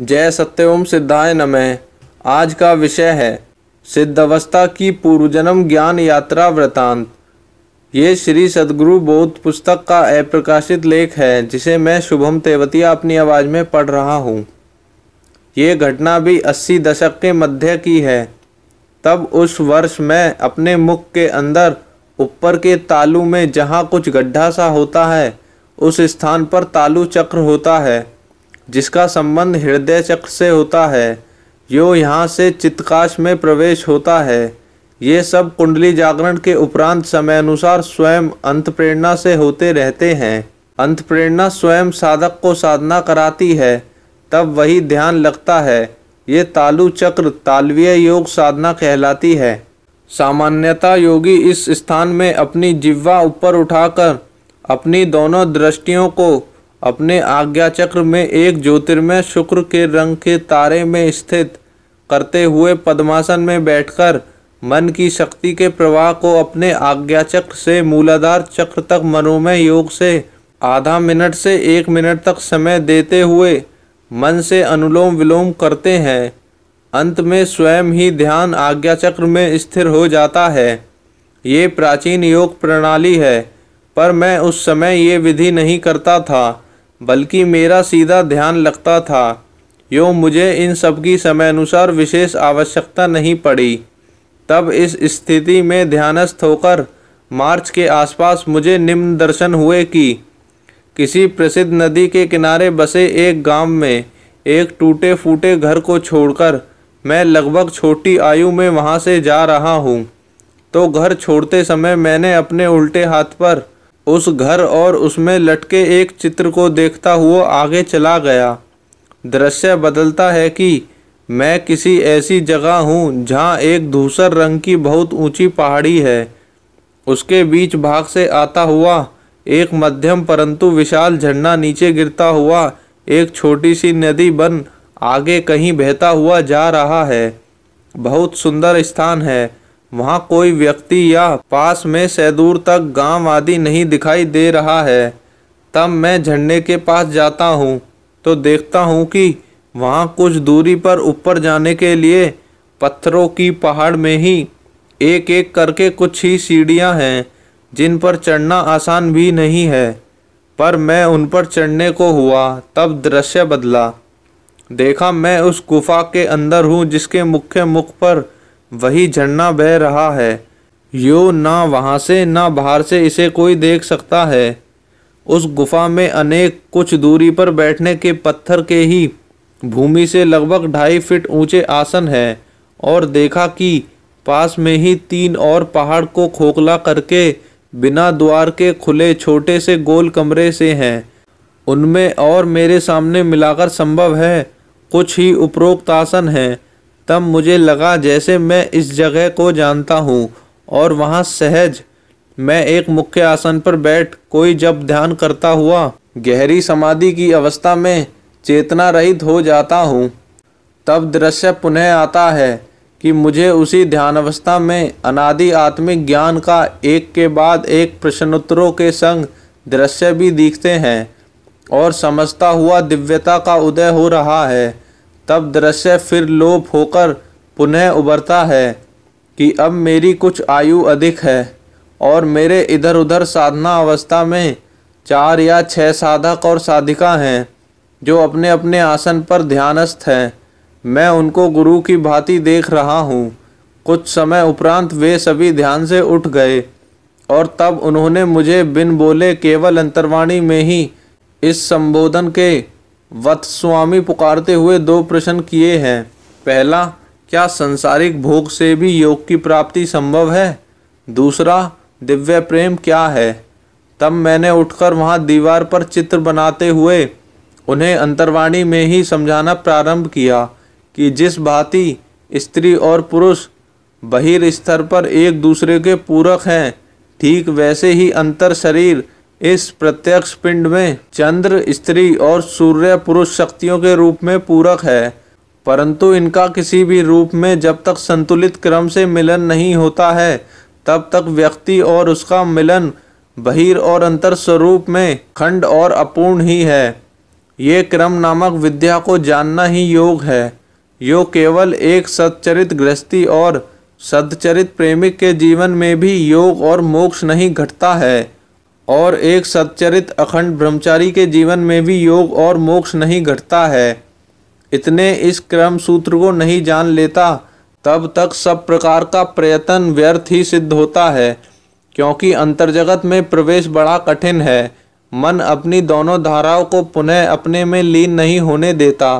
जय सत्यम सिद्धाय नमः आज का विषय है सिद्धावस्था की पूर्वजन्म ज्ञान यात्रा वृतांत ये श्री सदगुरु बोध पुस्तक का अप्रकाशित लेख है जिसे मैं शुभम तेवतिया अपनी आवाज़ में पढ़ रहा हूँ ये घटना भी अस्सी दशक के मध्य की है तब उस वर्ष मैं अपने मुख के अंदर ऊपर के तालू में जहाँ कुछ गड्ढा सा होता है उस स्थान पर तालू चक्र होता है जिसका संबंध हृदय चक्र से होता है जो यहाँ से चित्तकाश में प्रवेश होता है ये सब कुंडली जागरण के उपरांत समयानुसार स्वयं अंत प्रेरणा से होते रहते हैं अंत प्रेरणा स्वयं साधक को साधना कराती है तब वही ध्यान लगता है ये तालु चक्र तालवीय योग साधना कहलाती है सामान्यता योगी इस स्थान में अपनी जिह्वा ऊपर उठाकर अपनी दोनों दृष्टियों को अपने आज्ञा चक्र में एक ज्योतिर्मय शुक्र के रंग के तारे में स्थित करते हुए पद्मासन में बैठकर मन की शक्ति के प्रवाह को अपने आज्ञा चक्र से मूलाधार चक्र तक मनोमय योग से आधा मिनट से एक मिनट तक समय देते हुए मन से अनुलोम विलोम करते हैं अंत में स्वयं ही ध्यान आज्ञा चक्र में स्थिर हो जाता है ये प्राचीन योग प्रणाली है पर मैं उस समय ये विधि नहीं करता था बल्कि मेरा सीधा ध्यान लगता था यो मुझे इन सब की अनुसार विशेष आवश्यकता नहीं पड़ी तब इस स्थिति में ध्यानस्थ होकर मार्च के आसपास मुझे निम्न दर्शन हुए कि किसी प्रसिद्ध नदी के किनारे बसे एक गांव में एक टूटे फूटे घर को छोड़कर मैं लगभग छोटी आयु में वहां से जा रहा हूँ तो घर छोड़ते समय मैंने अपने उल्टे हाथ पर उस घर और उसमें लटके एक चित्र को देखता हुआ आगे चला गया दृश्य बदलता है कि मैं किसी ऐसी जगह हूँ जहाँ एक दूसर रंग की बहुत ऊंची पहाड़ी है उसके बीच भाग से आता हुआ एक मध्यम परंतु विशाल झरना नीचे गिरता हुआ एक छोटी सी नदी बन आगे कहीं बहता हुआ जा रहा है बहुत सुंदर स्थान है वहाँ कोई व्यक्ति या पास में से दूर तक गांव आदि नहीं दिखाई दे रहा है तब मैं झंडे के पास जाता हूँ तो देखता हूँ कि वहाँ कुछ दूरी पर ऊपर जाने के लिए पत्थरों की पहाड़ में ही एक एक करके कुछ ही सीढ़ियाँ हैं जिन पर चढ़ना आसान भी नहीं है पर मैं उन पर चढ़ने को हुआ तब दृश्य बदला देखा मैं उस गुफा के अंदर हूँ जिसके मुख्य मुख पर वही झरना बह रहा है यो ना वहाँ से ना बाहर से इसे कोई देख सकता है उस गुफा में अनेक कुछ दूरी पर बैठने के पत्थर के ही भूमि से लगभग ढाई फिट ऊंचे आसन है और देखा कि पास में ही तीन और पहाड़ को खोखला करके बिना द्वार के खुले छोटे से गोल कमरे से हैं उनमें और मेरे सामने मिलाकर संभव है कुछ ही उपरोक्त आसन हैं तब मुझे लगा जैसे मैं इस जगह को जानता हूँ और वहाँ सहज मैं एक मुख्य आसन पर बैठ कोई जब ध्यान करता हुआ गहरी समाधि की अवस्था में चेतना रहित हो जाता हूँ तब दृश्य पुनः आता है कि मुझे उसी ध्यान अवस्था में अनादि आत्मिक ज्ञान का एक के बाद एक प्रश्नोत्तरों के संग दृश्य भी दिखते हैं और समझता हुआ दिव्यता का उदय हो रहा है तब दृश्य फिर लोप होकर पुनः उभरता है कि अब मेरी कुछ आयु अधिक है और मेरे इधर उधर साधना अवस्था में चार या छह साधक और साधिका हैं जो अपने अपने आसन पर ध्यानस्थ हैं मैं उनको गुरु की भांति देख रहा हूँ कुछ समय उपरांत वे सभी ध्यान से उठ गए और तब उन्होंने मुझे बिन बोले केवल अंतर्वाणी में ही इस संबोधन के वत्स्वामी पुकारते हुए दो प्रश्न किए हैं पहला क्या संसारिक भोग से भी योग की प्राप्ति संभव है दूसरा दिव्य प्रेम क्या है तब मैंने उठकर वहाँ दीवार पर चित्र बनाते हुए उन्हें अंतर्वाणी में ही समझाना प्रारंभ किया कि जिस भांति स्त्री और पुरुष बहिर स्तर पर एक दूसरे के पूरक हैं ठीक वैसे ही अंतर शरीर इस प्रत्यक्ष पिंड में चंद्र स्त्री और सूर्य पुरुष शक्तियों के रूप में पूरक है परंतु इनका किसी भी रूप में जब तक संतुलित क्रम से मिलन नहीं होता है तब तक व्यक्ति और उसका मिलन बहिर और अंतर स्वरूप में खंड और अपूर्ण ही है ये क्रम नामक विद्या को जानना ही योग है यो केवल एक सच्चरित गृहस्थी और सदचरित प्रेमिक के जीवन में भी योग और मोक्ष नहीं घटता है और एक सच्चरित अखंड ब्रह्मचारी के जीवन में भी योग और मोक्ष नहीं घटता है इतने इस क्रम सूत्र को नहीं जान लेता तब तक सब प्रकार का प्रयत्न व्यर्थ ही सिद्ध होता है क्योंकि अंतर्जगत में प्रवेश बड़ा कठिन है मन अपनी दोनों धाराओं को पुनः अपने में लीन नहीं होने देता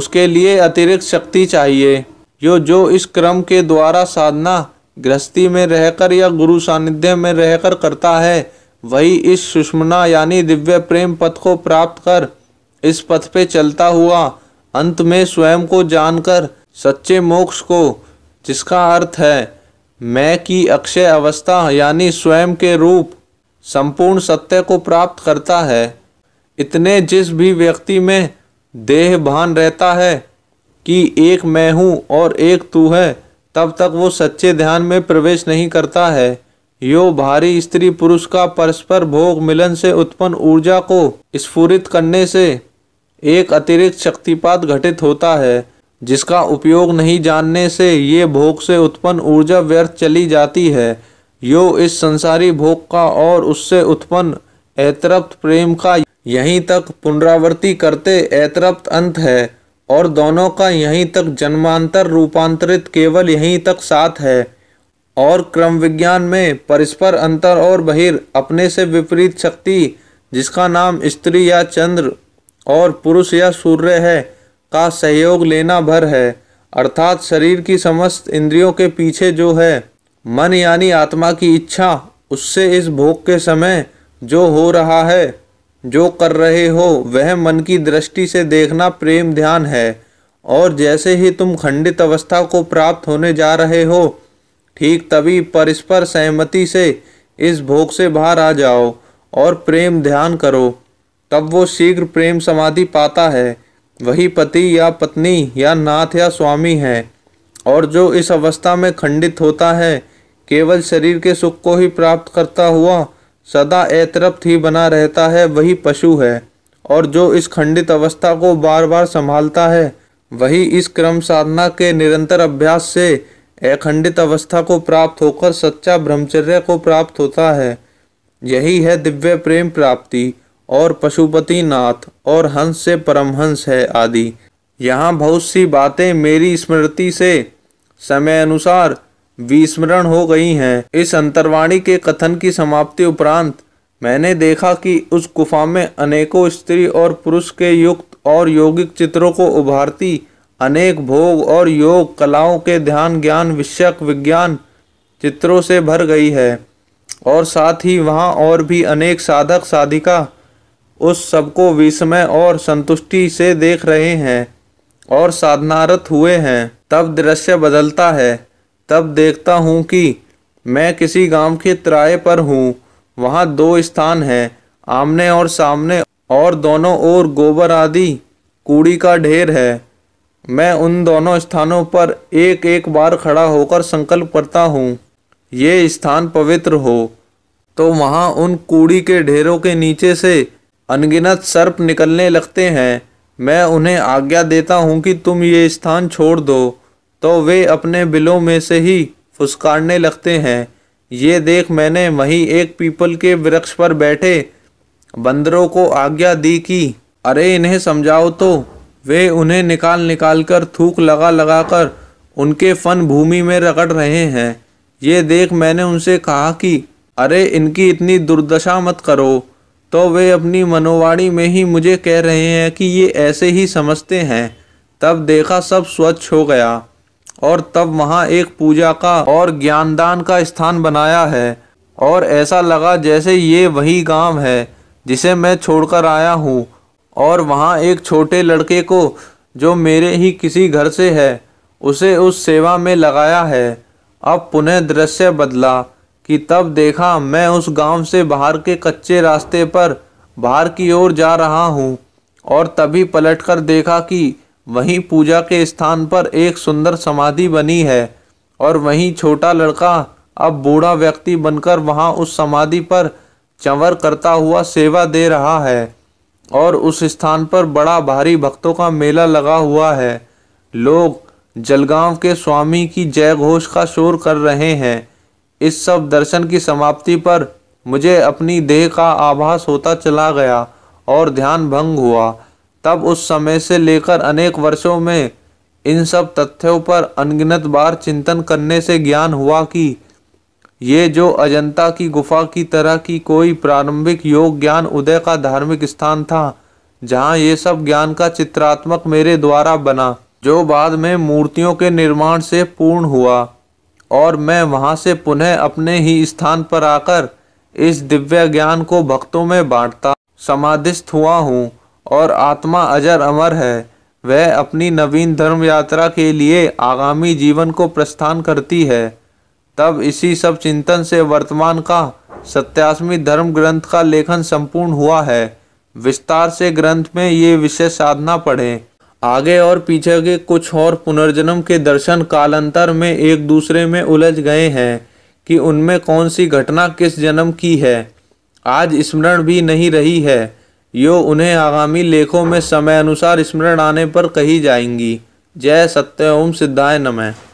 उसके लिए अतिरिक्त शक्ति चाहिए यो जो इस क्रम के द्वारा साधना गृहस्थी में रहकर या गुरु सानिध्य में रहकर करता है वही इस सुषमना यानी दिव्य प्रेम पथ को प्राप्त कर इस पथ पे चलता हुआ अंत में स्वयं को जानकर सच्चे मोक्ष को जिसका अर्थ है मैं की अक्षय अवस्था यानी स्वयं के रूप संपूर्ण सत्य को प्राप्त करता है इतने जिस भी व्यक्ति में देह भान रहता है कि एक मैं हूँ और एक तू है तब तक वो सच्चे ध्यान में प्रवेश नहीं करता है यो भारी स्त्री पुरुष का परस्पर भोग मिलन से उत्पन्न ऊर्जा को स्फुरित करने से एक अतिरिक्त शक्तिपात घटित होता है जिसका उपयोग नहीं जानने से ये भोग से उत्पन्न ऊर्जा व्यर्थ चली जाती है यो इस संसारी भोग का और उससे उत्पन्न ऐतरप्त प्रेम का यहीं तक पुनरावृत्ति करते ऐतरप्त अंत है और दोनों का यहीं तक जन्मांतर रूपांतरित केवल यहीं तक साथ है और क्रम विज्ञान में परस्पर अंतर और बहिर अपने से विपरीत शक्ति जिसका नाम स्त्री या चंद्र और पुरुष या सूर्य है का सहयोग लेना भर है अर्थात शरीर की समस्त इंद्रियों के पीछे जो है मन यानी आत्मा की इच्छा उससे इस भोग के समय जो हो रहा है जो कर रहे हो वह मन की दृष्टि से देखना प्रेम ध्यान है और जैसे ही तुम खंडित अवस्था को प्राप्त होने जा रहे हो ठीक तभी परस्पर सहमति से इस भोग से बाहर आ जाओ और प्रेम ध्यान करो तब वो शीघ्र प्रेम समाधि पाता है वही पति या पत्नी या नाथ या स्वामी है और जो इस अवस्था में खंडित होता है केवल शरीर के सुख को ही प्राप्त करता हुआ सदा ऐतरप्त ही बना रहता है वही पशु है और जो इस खंडित अवस्था को बार बार संभालता है वही इस क्रम साधना के निरंतर अभ्यास से अखंडित अवस्था को प्राप्त होकर सच्चा ब्रह्मचर्य को प्राप्त होता है यही है दिव्य प्रेम प्राप्ति और पशुपति नाथ और हंस से परमहंस है आदि यहाँ बहुत सी बातें मेरी स्मृति से समय अनुसार विस्मरण हो गई हैं इस अंतर्वाणी के कथन की समाप्ति उपरांत मैंने देखा कि उस गुफा में अनेकों स्त्री और पुरुष के युक्त और यौगिक चित्रों को उभारती अनेक भोग और योग कलाओं के ध्यान ज्ञान विषयक विज्ञान चित्रों से भर गई है और साथ ही वहाँ और भी अनेक साधक साधिका उस सबको विस्मय और संतुष्टि से देख रहे हैं और साधनारत हुए हैं तब दृश्य बदलता है तब देखता हूँ कि मैं किसी गांव के त्राए पर हूँ वहाँ दो स्थान हैं आमने और सामने और दोनों ओर गोबर आदि कूड़ी का ढेर है मैं उन दोनों स्थानों पर एक एक बार खड़ा होकर संकल्प करता हूँ ये स्थान पवित्र हो तो वहाँ उन कूड़ी के ढेरों के नीचे से अनगिनत सर्प निकलने लगते हैं मैं उन्हें आज्ञा देता हूँ कि तुम ये स्थान छोड़ दो तो वे अपने बिलों में से ही फुसकारने लगते हैं ये देख मैंने वहीं एक पीपल के वृक्ष पर बैठे बंदरों को आज्ञा दी कि अरे इन्हें समझाओ तो वे उन्हें निकाल निकाल कर थूक लगा लगा कर उनके फन भूमि में रगड़ रहे हैं ये देख मैंने उनसे कहा कि अरे इनकी इतनी दुर्दशा मत करो तो वे अपनी मनोवाणी में ही मुझे कह रहे हैं कि ये ऐसे ही समझते हैं तब देखा सब स्वच्छ हो गया और तब वहाँ एक पूजा का और ज्ञानदान का स्थान बनाया है और ऐसा लगा जैसे ये वही गांव है जिसे मैं छोड़कर आया हूँ और वहाँ एक छोटे लड़के को जो मेरे ही किसी घर से है उसे उस सेवा में लगाया है अब पुनः दृश्य बदला कि तब देखा मैं उस गांव से बाहर के कच्चे रास्ते पर बाहर की ओर जा रहा हूँ और तभी पलटकर देखा कि वहीं पूजा के स्थान पर एक सुंदर समाधि बनी है और वहीं छोटा लड़का अब बूढ़ा व्यक्ति बनकर वहाँ उस समाधि पर चंवर करता हुआ सेवा दे रहा है और उस स्थान पर बड़ा भारी भक्तों का मेला लगा हुआ है लोग जलगांव के स्वामी की जय घोष का शोर कर रहे हैं इस सब दर्शन की समाप्ति पर मुझे अपनी देह का आभास होता चला गया और ध्यान भंग हुआ तब उस समय से लेकर अनेक वर्षों में इन सब तथ्यों पर अनगिनत बार चिंतन करने से ज्ञान हुआ कि ये जो अजंता की गुफा की तरह की कोई प्रारंभिक योग ज्ञान उदय का धार्मिक स्थान था जहाँ ये सब ज्ञान का चित्रात्मक मेरे द्वारा बना जो बाद में मूर्तियों के निर्माण से पूर्ण हुआ और मैं वहाँ से पुनः अपने ही स्थान पर आकर इस दिव्य ज्ञान को भक्तों में बांटता समाधिस्थ हुआ हूँ और आत्मा अजर अमर है वह अपनी नवीन धर्म यात्रा के लिए आगामी जीवन को प्रस्थान करती है तब इसी सब चिंतन से वर्तमान का सत्यासमी धर्म ग्रंथ का लेखन संपूर्ण हुआ है विस्तार से ग्रंथ में ये विषय साधना पढ़े आगे और पीछे के कुछ और पुनर्जन्म के दर्शन कालांतर में एक दूसरे में उलझ गए हैं कि उनमें कौन सी घटना किस जन्म की है आज स्मरण भी नहीं रही है यो उन्हें आगामी लेखों में समय अनुसार स्मरण आने पर कही जाएंगी जय सत्य ओम सिद्धाय नमः